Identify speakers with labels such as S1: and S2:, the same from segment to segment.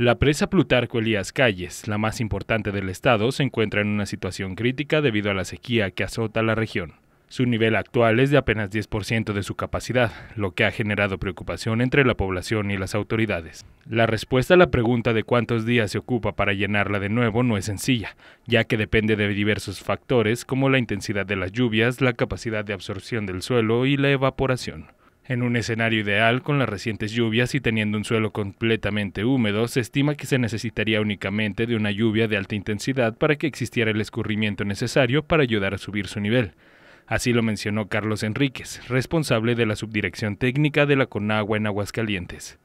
S1: La presa Plutarco Elías Calles, la más importante del estado, se encuentra en una situación crítica debido a la sequía que azota la región. Su nivel actual es de apenas 10% de su capacidad, lo que ha generado preocupación entre la población y las autoridades. La respuesta a la pregunta de cuántos días se ocupa para llenarla de nuevo no es sencilla, ya que depende de diversos factores como la intensidad de las lluvias, la capacidad de absorción del suelo y la evaporación. En un escenario ideal, con las recientes lluvias y teniendo un suelo completamente húmedo, se estima que se necesitaría únicamente de una lluvia de alta intensidad para que existiera el escurrimiento necesario para ayudar a subir su nivel. Así lo mencionó Carlos Enríquez, responsable de la subdirección técnica de la Conagua en Aguascalientes.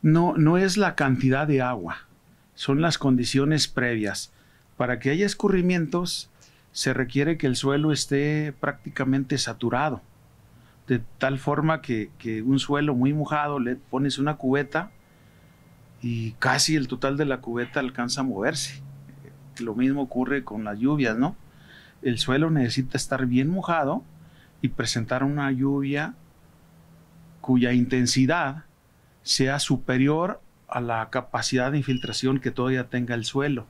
S2: No, no es la cantidad de agua, son las condiciones previas. Para que haya escurrimientos, se requiere que el suelo esté prácticamente saturado de tal forma que, un suelo muy mojado le pones una cubeta y casi el total de la cubeta alcanza a moverse. Lo mismo ocurre con las lluvias, ¿no? El suelo necesita estar bien mojado y presentar una lluvia cuya intensidad sea superior a la capacidad de infiltración que todavía tenga el suelo.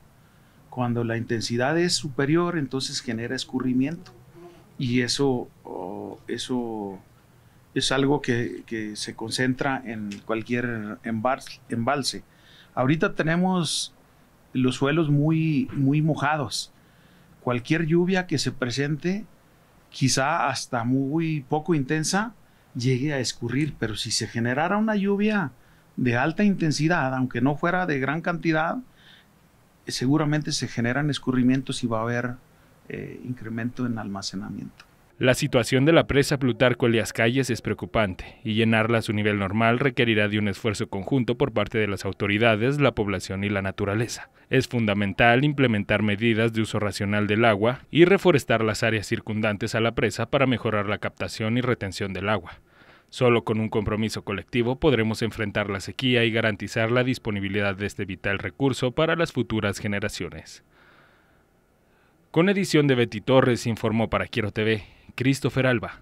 S2: Cuando la intensidad es superior, entonces genera escurrimiento y eso eso es algo que, se concentra en cualquier embalse. Ahorita tenemos los suelos muy, muy mojados. Cualquier lluvia que se presente, quizá hasta muy poco intensa, llegue a escurrir, pero si se generara una lluvia de alta intensidad, aunque no fuera de gran cantidad, seguramente se generan escurrimientos y va a haber eh, incremento en almacenamiento.
S1: La situación de la presa Plutarco las Calles es preocupante y llenarla a su nivel normal requerirá de un esfuerzo conjunto por parte de las autoridades, la población y la naturaleza. Es fundamental implementar medidas de uso racional del agua y reforestar las áreas circundantes a la presa para mejorar la captación y retención del agua. Solo con un compromiso colectivo podremos enfrentar la sequía y garantizar la disponibilidad de este vital recurso para las futuras generaciones. Con edición de Betty Torres informó para Quiero TV Christopher Alba.